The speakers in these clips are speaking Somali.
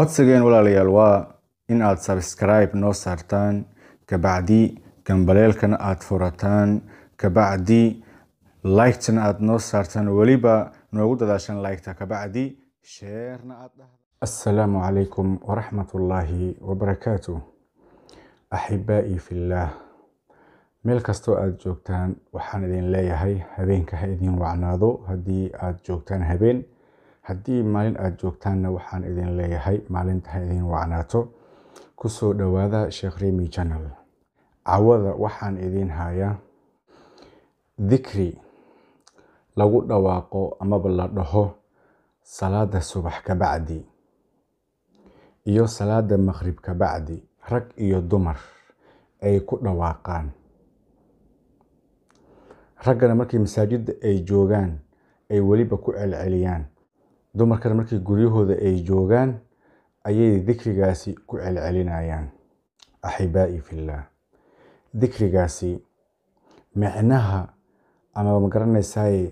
codsigeen walaalayaal waa in aad sabskribe noo saartaan kabacdi gambaleelkana aad furataan kabacdi laygtana aad noo saartaan weliba noogu dadaashaan laygta kabacdi sheerna aad assalaamu calaykum waraxmat ullaahi wabarakaatu axibaa'i fillaah meel kastoo aad joogtaan waxaan idin leeyahay habeenka ha idin wacnaado haddii aad joogtaan habeen haddii maalin aad joogtaanna waxaan idin leeyahay maalintan idin wacnaato ku soo dhowaada sheekh remi janal cawada waxaan idiin hayaa dikri lagu dhawaaqo amaba la dhaho salaada subax ka bacdi iyo salaada maqhrib ka bacdi rag iyo dumar ay ku dhawaaqaan raggana markii masaajidda ay joogaan ay weliba ku celceliyaan dumarkan markii guryahooda ay joogaan ayay dikrigaasi ku celcelinayaan axibaa'i fillaah dikrigaasi micnaha ama magaranaysaay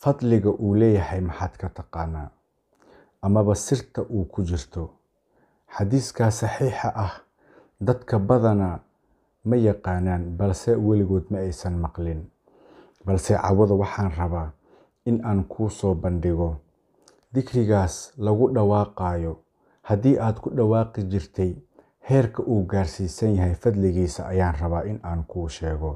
fadliga uu leeyahay maxaad ka taqaanaa amaba sirta uu ku jirto xadiiskaa saxiixa ah dadka badana ma yaqaanaan balse weligood ma aysan maqlin balse cawada waxaan rabaa in aan kuu soo bandhigo dikrigaas lagu dhawaaqayo haddii aad ku dhawaaqi jirtay heerka uu gaarsiisan yahay fadligiisa ayaan rabaa in aan kuu sheego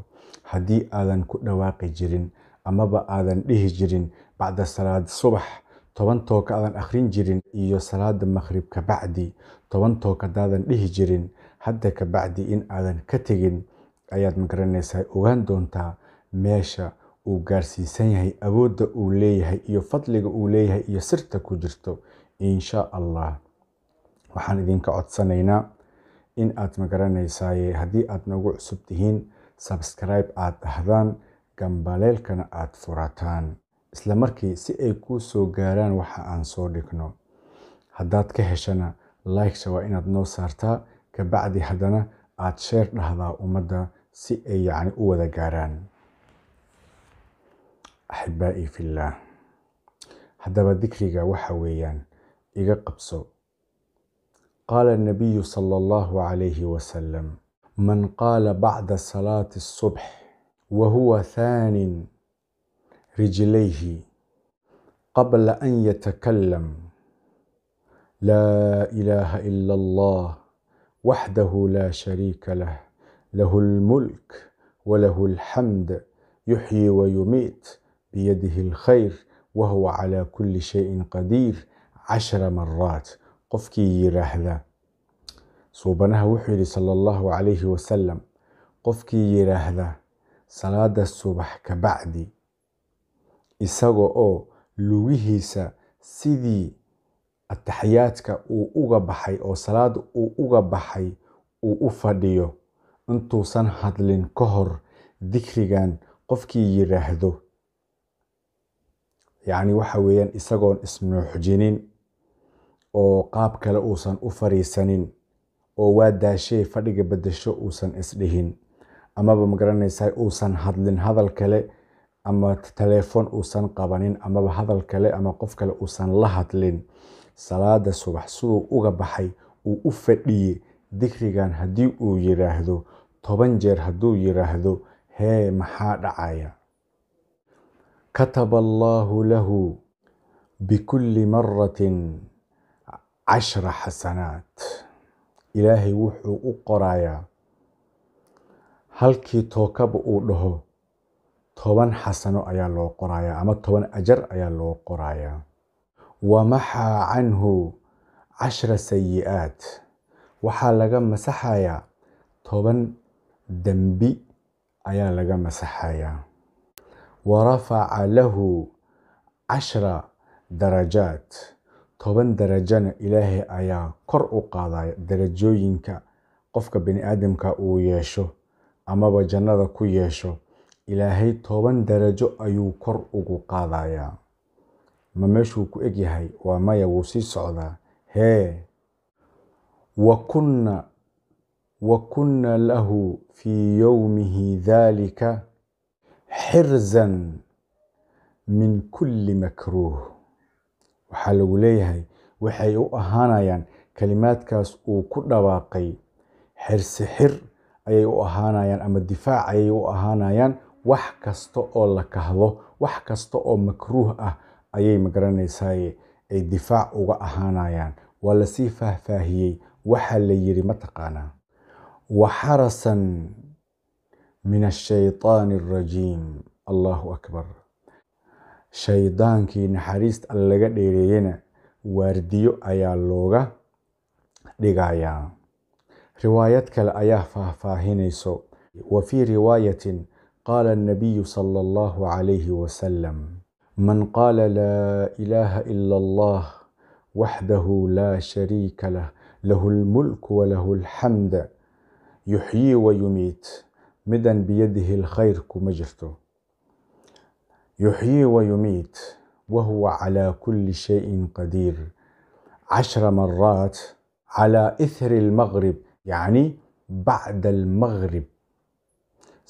haddii aadan ku dhawaaqi jirin amaba aadan dhihi jirin bacda salaad subax toban tooka aadan akhrin jirin iyo salaada maqhrib kabacdi toban tooka haddaadan dhihi jirin hadda kabacdi in aadan ka tegin ayaad magaranaysaa ogaan doontaa meesha uu gaarsiisan yahay awoodda uu leeyahay iyo fadliga uu leeyahay iyo sirta ku jirto insha allah waxaan idinka codsanaynaa in aad magaranaysaaye haddii aad nagu cusub tihiin sabskribe aad ahdaan gambaleelkana aad furataan isla markii si ay kuu soo gaaraan waxa aan soo dhigno haddaad ka heshana laikesha waa inaad noo saartaa kabacdi haddana aad sheer dhahdaa ummadda si ay yacni u wada gaaraan axibaa'i fillaah haddaba dikriga waxa weeyaan iga qabso qaala nabiyu sala allahu calayhi wasalam man qaala bacda salaati asubx wa huwa thaanin rijlayhi qabla an yatakalam laa ilaaha ila allah waxdahu laa shariika lah lahu almulk walahu alxamd yuxyi wayumiit biyadihi alkhayr wa huwa calaa kulli shayin qadiir cashara maraat qofkii yiraahda suubanaha wuxuu yidhi sala allahu calayhi wasalam qofkii yiraahda salaada subax kabacdi isaga oo lugihiisa sidii ataxyaadka uu uga baxay oo salaada uu uga baxay uu u fadhiyo intuusan hadlin ka hor dikrigan qofkii yiraahdo yacni waxa weeyaan isagoon isnuuxjinin oo qaab kale uusan u fariisanin oo waa daashee fadhiga bedesho uusan isdhihin amaba magaranaysaa uusan hadlin hadal kale ama taleefon uusan qabanin amaba hadal kale ama qof kale uusan la hadlin salaada subax siduu uga baxay uu u fadhiye dikrigan haddii uu yiraahdo toban jeer hadduu yiraahdo hee maxaa dhacaya كتب الله له بكل مرة cashra xasanaat ilaahay wuxuu u qorayaa halkii tookaba uu dhaho toban xasano ayaa loo qorayaa ama toban ajar ayaa loo qorayaa wamaxaa canhu cashra sayi'aat waxaa laga masaxayaa toban dembi ayaa laga masaxayaa warafaca lahu cashra darajaat toban darajana ilaahay ayaa kor u qaadaya darajooyinka qofka biniaadamka uu yeesho amaba jannada ku yeesho ilaahay toban darajo ayuu kor ugu qaadayaa ma meeshuu ku eg yahay waa maya wuu sii socdaa hee wakunna wa kunna lahu fii yowmihi daalika xirzan min kulli makruuh waxaa lagu leeyahay waxay u ahaanayaan kelimaadkaas uu ku dhawaaqay xirsi xir ayay u ahaanayaan ama difaac ayay u ahaanayaan wax kasta oo la kahdo wax kasta oo makruuh ah ayay magaranaysaay ay difaac uga ahaanayaan waa lasii faahfaahiyey waxaa la yidhi mataqaanaa waxarasan min ashaytaani alrajiim allahu akbar shaydaankii naxariista alle laga dheereeyena waardiyo ayaa looga dhigayaa riwaayad kale ayaa faahfaahinayso wa fii riwaayatin qaala annabiyu sal allahu calayhi wasalam man qaala laa ilaaha ila allah waxdahu laa shariika lah lahu lmulk walahu alxamd yuxyii wa wayumiit midan biyadihi lkhayrku ma jirto yuxyii wa yumiit wa huwa calaa kulli shayin qadiir cashra maraat calaa ithri almaqrib yacni bacda almaqrib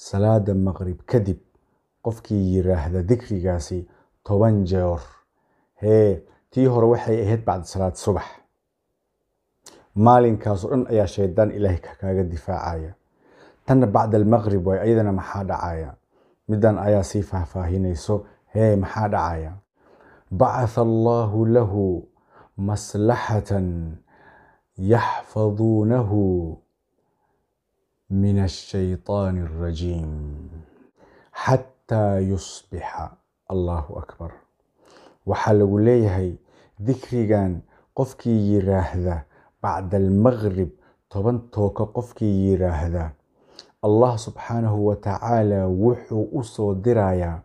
salaada maqrib kadib qofkii yiraahda dikrigaasi toban jeer hee tii hore waxay ahayd bacda salaad subax maalinkaasoo dhan ayaa shaydaan ilaahay kaaga difaacaya tana bacda almaqrib waay iyadana maxaa dhacaya midan ayaa sii faahfaahinayso hee maxaa dhacaya bacatha allaahu lahu maslaxatan yaxfaduunahu min ashaytaani alrajiim xataa yusbixa allaahu akbar waxaa lagu leeyahay dikrigan qofkii yiraahda bacda almaqrib toban tooka qofkii yiraahda allah subxaanahu wa tacaala wuxuu u soo dirayaa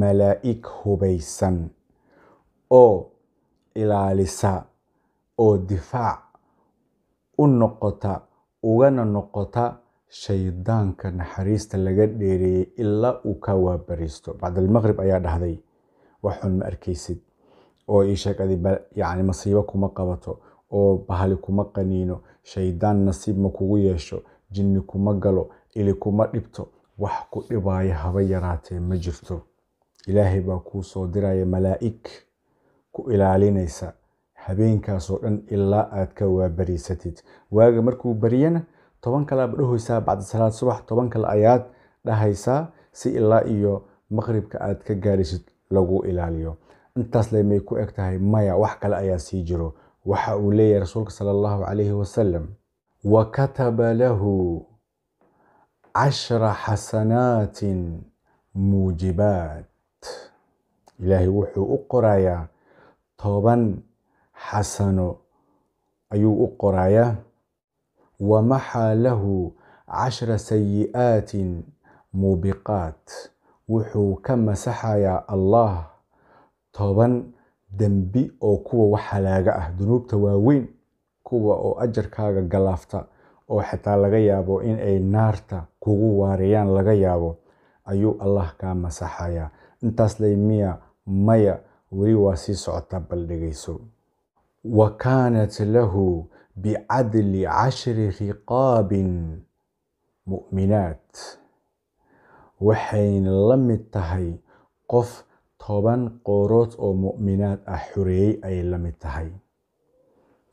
malaa'ig hubaysan oo ilaalisa oo difaac u noqota ugana noqota shaydaanka naxariista laga dheereeyey ilaa uu ka waabariisto bacdilmaqrib ayaa dhahday waxun ma arkaysid oo ii sheeg adi yacni masiibo kuma qabato oo bahali kuma qaniino shaydaan nasiib ma kugu yeesho jinni kuma galo ili kuma dhibto wax ku dhibaya haba yaraatee ma jirto ilaahay baa kuu soo diraya malaa'ig ku ilaalinaysa habeenkaasoo dhan ilaa aad ka waabariisatid waaga markuu bariyana toban kalaaba dhahoysaa bacda salaad subax toban kale ayaad dhahaysaa si ilaa iyo maqribka aad ka gaarisid lagu ilaaliyo intaas lemay ku eg tahay maya wax kale ayaa sii jiro waxa uu leeyahay rasuulka sala allahu calayhi wasalam وكتب lahu cashra xasanaatin muujibaat ilaahay wuxuu u qorayaa toban xasano ayuu u qorayaa wamaxaa lahu cashra sayi'aatin muubiqaat wuxuu ka masaxayaa allaah toban dembi oo kuwa wax halaaga ah dunuubta waaweyn kuwa oo ajarkaaga galaafta oo xataa laga yaabo in ay naarta kugu waariyaan laga yaabo ayuu allah kaa masaxayaa intaas ley miya maya weli waa sii socotaa bal dhegayso wa kaanat lahu bicadli cashri riqaabin mu'minaat waxayna la mid tahay qof toban qoorood oo mu'minaad ah xoreeyey ayay la mid tahay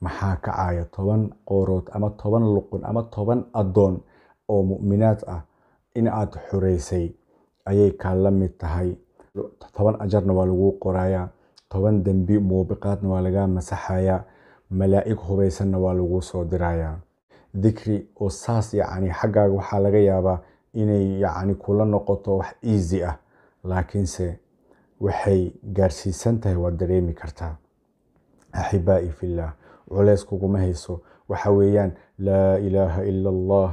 maxaa kacaya toban qoorood ama toban luqun ama toban adoon oo mu'minaad ah in aad xureysay ayay kaa la mid tahay toban ajarna waa laguu qorayaa toban dembi muubiqaadna waa lagaa masaxayaa malaa'ig hubaysanna waa laguu soo dirayaa dikri oo saas yacni xaggaaga waxaa laga yaabaa inay yacni kula noqoto wax easy ah laakiinse waxay gaarsiisan tahay waad dareemi kartaa axibaa'i fillah culeys kuguma hayso waxa weeyaan laa ilaaha ila allah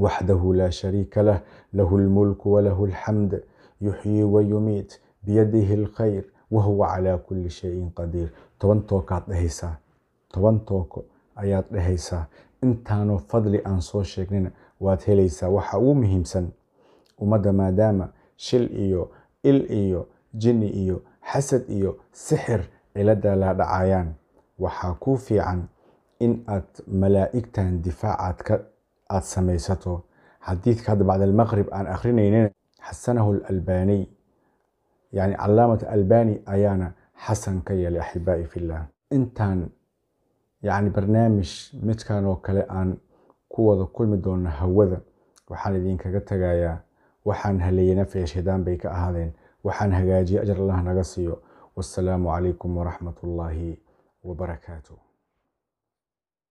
waxdahu laa shariika lah lahu lmulku walahu lxamd yuxyii wayumiit biyadihi alkhayr wahuwa calaa kulli shayin qadiir toban tookaad dhehaysaa toban tooko ayaad dhahaysaa intaanoo fadli aan soo sheegnina waad helaysaa waxa ugu muhiimsan ummadda maadaama shil iyo il iyo jinni iyo xasad iyo sixir cilada la dhacayaan waxaa kuu fiican in aad malaa'igtan difaaca aad samaysato xadiidka bacda almaqrib aan akhrineynana xasanahu lalbaniy yani calaamat albani ayaana xasan ka yeelay axibaa'i fillah intaan yani barnaamij midkan oo kale aan ku wada kulmi doona hawada waxaan idinkaga tagayaa waxaan haleeyey nafciga shaydaan bay ka ahaadeen waxaan hagaajiyey ajar allah naga siiyo wasalaamu calaykum waraxmat ullaahi وبركاته